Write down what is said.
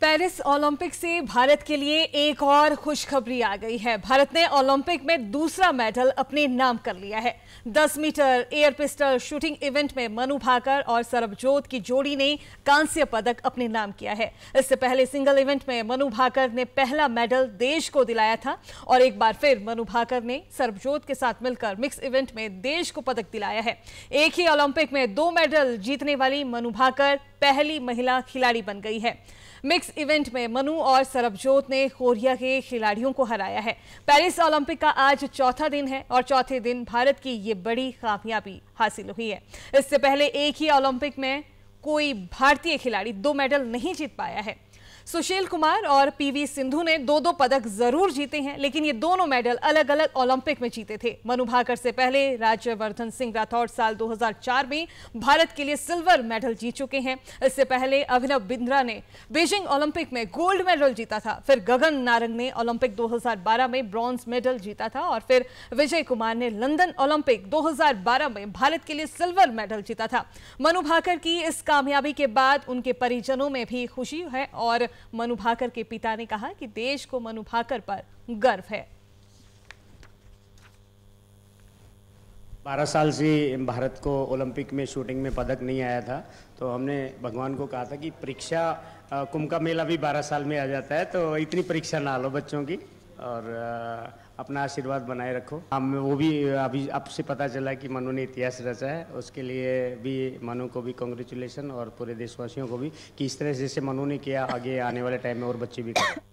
Paris Olympic से भारत के लिए एक और खुशखबरी आ गई है भारत ने ओलंपिक में दूसरा मेडल अपने नाम कर लिया है 10 metre air pistol shooting event में मनु भाकर और सरबजोत की जोड़ी ने कांस्य पदक अपने नाम किया है इससे पहले सिंगल इवेंट में मनु भाकर ने पहला मेडल देश को दिलाया था और एक बार फिर मनु भाकर ने सरबजोत के साथ मिलकर मिक्स इवेंट में देश को पदक दिलाया है एक ही ओलंपिक में दो मेडल जीतने वाली मनु भाकर पहली महिला खिलाड़ी बन गई है मिक्स इवेंट में मनु और सरबजोत ने कोरिया के खिलाड़ियों को हराया है पेरिस ओलंपिक का आज चौथा दिन है और चौथे दिन भारत की ये बड़ी कामयाबी हासिल हुई है इससे पहले एक ही ओलंपिक में कोई भारतीय खिलाड़ी दो मेडल नहीं जीत पाया है सुशील कुमार और पीवी सिंधु ने दो दो पदक जरूर जीते हैं लेकिन ये दोनों मेडल अलग अलग ओलंपिक में जीते थे मनु भाकर से पहले राज्यवर्धन सिंह राठौड़ साल 2004 में भारत के लिए सिल्वर मेडल जीत चुके हैं इससे पहले अभिनव बिंद्रा ने बीजिंग ओलंपिक में गोल्ड मेडल जीता था फिर गगन नारंग ने ओलंपिक दो में ब्रॉन्ज मेडल जीता था और फिर विजय कुमार ने लंदन ओलंपिक दो में भारत के लिए सिल्वर मेडल जीता था मनु भाकर की इस कामयाबी के बाद उनके परिजनों में भी खुशी है और मनु भाकर के पिता ने कहा कि देश को मनु भाकर पर गर्व है बारह साल से भारत को ओलंपिक में शूटिंग में पदक नहीं आया था तो हमने भगवान को कहा था कि परीक्षा कुंभ का मेला भी बारह साल में आ जाता है तो इतनी परीक्षा ना लो बच्चों की और अपना आशीर्वाद बनाए रखो हम वो भी अभी आपसे पता चला कि मनु ने इतिहास रचा है उसके लिए भी मनु को भी कॉन्ग्रेचुलेसन और पूरे देशवासियों को भी कि इस तरह से जैसे मनु ने किया आगे आने वाले टाइम में और बच्चे भी करें